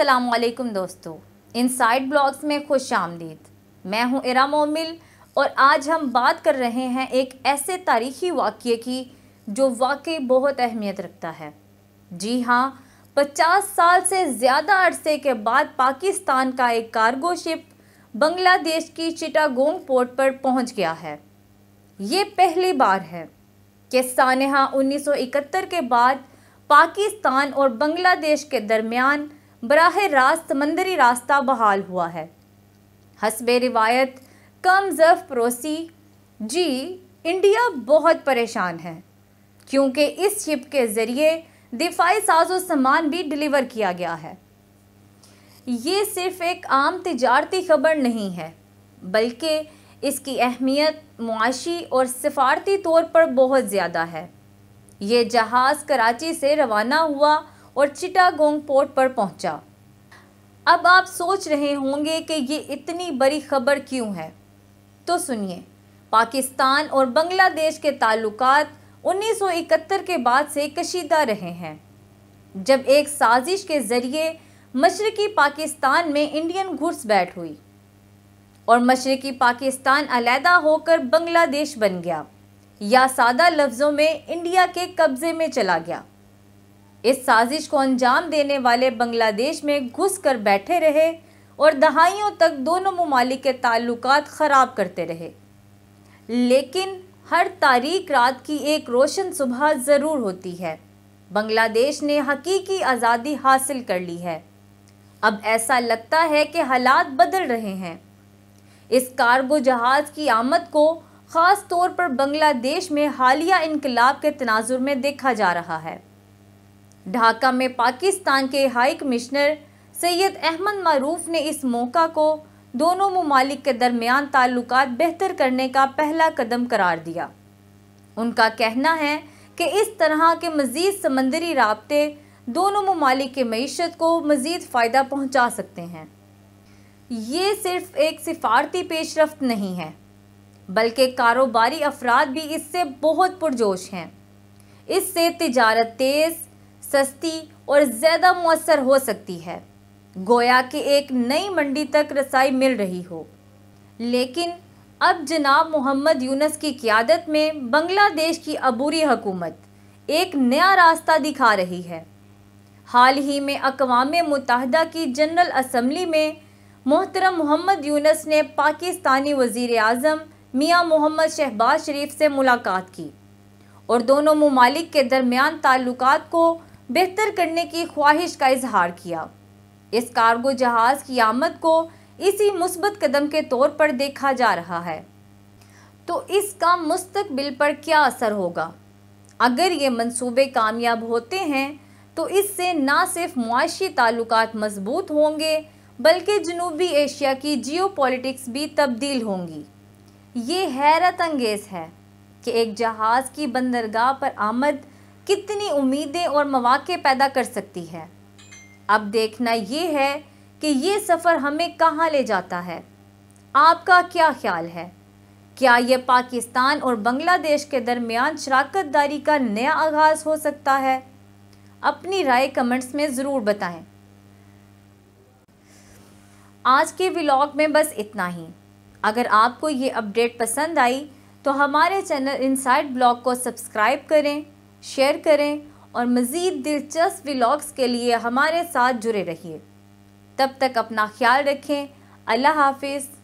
असलकम दोस्तों inside blogs में खुश आमदीद मैं हूं इरा मोमिल और आज हम बात कर रहे हैं एक ऐसे तारीखी वाक़े की जो वाकई बहुत अहमियत रखता है जी हाँ 50 साल से ज़्यादा अरसे के बाद पाकिस्तान का एक कार्गो शिप बांग्लादेश की चिटागोंग पोर्ट पर पहुंच गया है ये पहली बार है कि सानहा उन्नीस के बाद पाकिस्तान और बांग्लादेश के दरमियान बराह रास्त समंदरी रास्ता बहाल हुआ है हसब रिवायत कम जफ परोसी जी इंडिया बहुत परेशान है क्योंकि इस शिप के ज़रिए दिफाई साजो सामान भी डिलीवर किया गया है ये सिर्फ एक आम तजारती खबर नहीं है बल्कि इसकी अहमियत मुआशी और सफारती तौर पर बहुत ज़्यादा है ये जहाज़ कराची से रवाना हुआ और चिटागोंग पोर्ट पर पहुंचा। अब आप सोच रहे होंगे कि ये इतनी बड़ी खबर क्यों है तो सुनिए पाकिस्तान और बांग्लादेश के ताल्लुक 1971 के बाद से कशीदा रहे हैं जब एक साजिश के ज़रिए मशरक़ी पाकिस्तान में इंडियन बैठ हुई और मशरक़ी पाकिस्तान अलहदा होकर बांग्लादेश बन गया या सादा लफ्ज़ों में इंडिया के कब्ज़े में चला गया इस साजिश को अंजाम देने वाले बांग्लादेश में घुस कर बैठे रहे और दहाइयों तक दोनों ममालिक के ताल्लुक ख़राब करते रहे लेकिन हर तारीख रात की एक रोशन सुबह ज़रूर होती है बांग्लादेश ने हकीकी आज़ादी हासिल कर ली है अब ऐसा लगता है कि हालात बदल रहे हैं इस कार्गो जहाज़ की आमद को ख़ास तौर पर बांग्लादेश में हालिया इनकलाब के तनाजुर में देखा जा रहा है ढाका में पाकिस्तान के हाई कमिश्नर सैयद अहमद मरूफ ने इस मौका को दोनों ममालिक के दरमियान ताल्लुक बेहतर करने का पहला कदम करार दिया उनका कहना है कि इस तरह के मज़ीद समंदरी रबते दोनों ममालिक के मीशत को मज़ीद फ़ायदा पहुँचा सकते हैं ये सिर्फ एक सिफारती पेशरफ नहीं है बल्कि कारोबारी अफराद भी इससे बहुत पुरजोश हैं इससे तजारत तेज़ सस्ती और ज़्यादा मौसर हो सकती है गोया कि एक नई मंडी तक रसाई मिल रही हो लेकिन अब जनाब मोहम्मद यूनस की क्यादत में बांग्लादेश की अबूरी हकूमत एक नया रास्ता दिखा रही है हाल ही में अकवा मुतहदा की जनरल असम्बली में मोहतरम मोहम्मद यूनस ने पाकिस्तानी वज़ी अजम मियाँ मोहम्मद शहबाज शरीफ से मुलाकात की और दोनों ममालिक के दरमियान ताल्लुक को बेहतर करने की ख्वाहिश का इजहार किया इस कार्गो जहाज की आमद को इसी मुस्बत कदम के तौर पर देखा जा रहा है तो इसका मुस्तबिल पर क्या असर होगा अगर ये मंसूबे कामयाब होते हैं तो इससे ना सिर्फ मुआशी ताल्लुक मजबूत होंगे बल्कि जनूबी एशिया की पॉलिटिक्स भी तब्दील होंगी ये हैरत अंगेज़ है कि एक जहाज़ की बंदरगाह पर आमद कितनी उम्मीदें और मौाक़े पैदा कर सकती है अब देखना ये है कि ये सफ़र हमें कहाँ ले जाता है आपका क्या ख्याल है क्या यह पाकिस्तान और बांग्लादेश के दरमियान शराकत दारी का नया आगाज़ हो सकता है अपनी राय कमेंट्स में ज़रूर बताएं आज के व्लॉग में बस इतना ही अगर आपको ये अपडेट पसंद आई तो हमारे चैनल इनसाइड ब्लॉग को सब्सक्राइब करें शेयर करें और मज़ीद दिलचस्प व्लॉग्स के लिए हमारे साथ जुड़े रहिए तब तक अपना ख्याल रखें अल्लाह हाफिज़